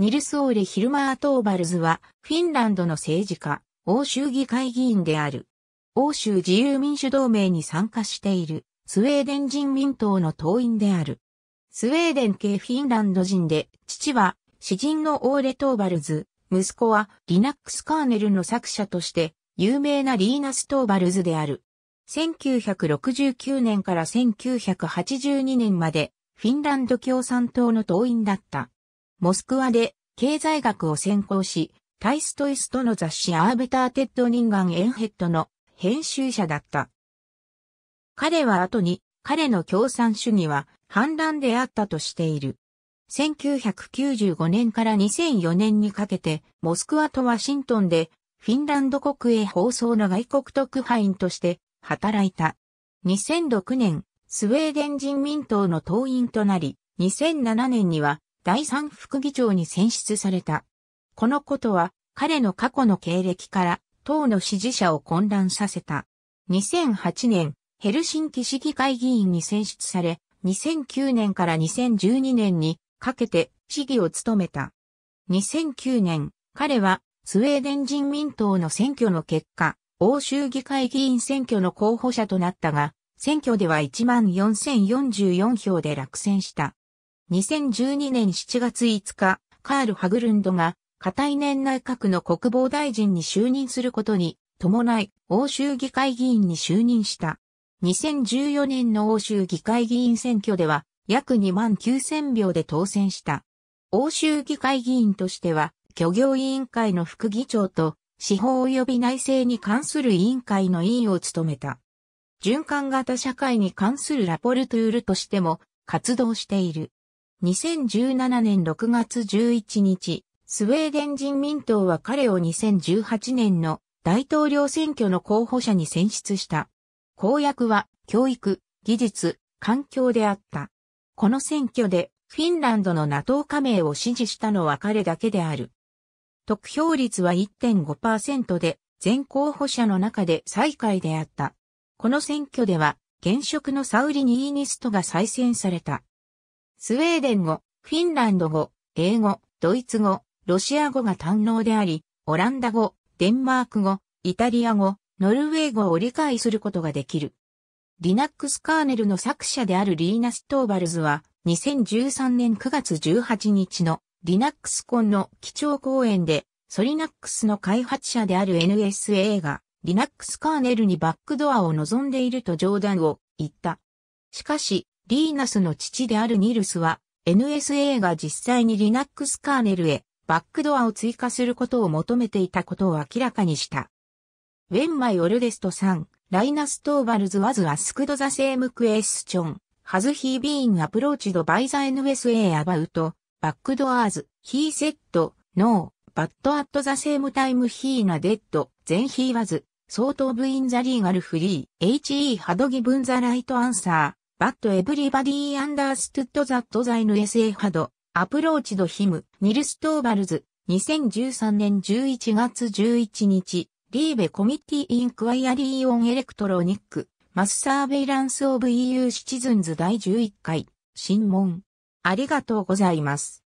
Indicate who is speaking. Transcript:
Speaker 1: ニルス・オーレ・ヒルマー・トーバルズは、フィンランドの政治家、欧州議会議員である。欧州自由民主同盟に参加している、スウェーデン人民党の党員である。スウェーデン系フィンランド人で、父は、詩人のオーレ・トーバルズ、息子は、リナックス・カーネルの作者として、有名なリーナス・トーバルズである。1969年から1982年まで、フィンランド共産党の党員だった。モスクワで経済学を専攻し、タイストイストの雑誌アーベターテッド・ニンガン・エンヘッドの編集者だった。彼は後に彼の共産主義は反乱であったとしている。1995年から2004年にかけて、モスクワとワシントンで、フィンランド国営放送の外国特派員として働いた。2006年、スウェーデン人民党の党員となり、2007年には第三副議長に選出された。このことは彼の過去の経歴から党の支持者を混乱させた。2008年、ヘルシンキ市議会議員に選出され、2009年から2012年にかけて市議を務めた。2009年、彼はスウェーデン人民党の選挙の結果、欧州議会議員選挙の候補者となったが、選挙では14,044票で落選した。2012年7月5日、カール・ハグルンドが、固い年内閣の国防大臣に就任することに、伴い、欧州議会議員に就任した。2014年の欧州議会議員選挙では、約2万9000票で当選した。欧州議会議員としては、漁業委員会の副議長と、司法及び内政に関する委員会の委員を務めた。循環型社会に関するラポルトゥールとしても活動している。2017年6月11日、スウェーデン人民党は彼を2018年の大統領選挙の候補者に選出した。公約は教育、技術、環境であった。この選挙でフィンランドの NATO 加盟を支持したのは彼だけである。得票率は1.5%で、全候補者の中で最下位であった。この選挙では、現職のサウリニーニストが再選された。スウェーデン語、フィンランド語、英語、ドイツ語、ロシア語が堪能であり、オランダ語、デンマーク語、イタリア語、ノルウェー語を理解することができる。リナックスカーネルの作者であるリーナ・ストーバルズは、2013年9月18日のリナックスコンの基調講演で、ソリナックスの開発者である NSA が、リナックスカーネルにバックドアを望んでいると冗談を言った。しかし、リーナスの父であるニルスは、NSA が実際に Linux カーネルへバックドアを追加することを求めていたことを明らかにした。When my oldest son, Linus Torvalds was asked the same question, has he been approached by the NSA about backdoors, he said, no, but at the same time he nodded, then he was, sort of in the legal free, he had given the right answer, バットエブリバディアンダーストゥッドザットザイヌ SA r ド、アプローチドヒム、ニルストーバルズ、2013年11月11日、リーベコミッティインクワイアリーオンエレクトロニック、マスサーベイランスオブ EU シチズンズ第11回、新聞。ありがとうございます。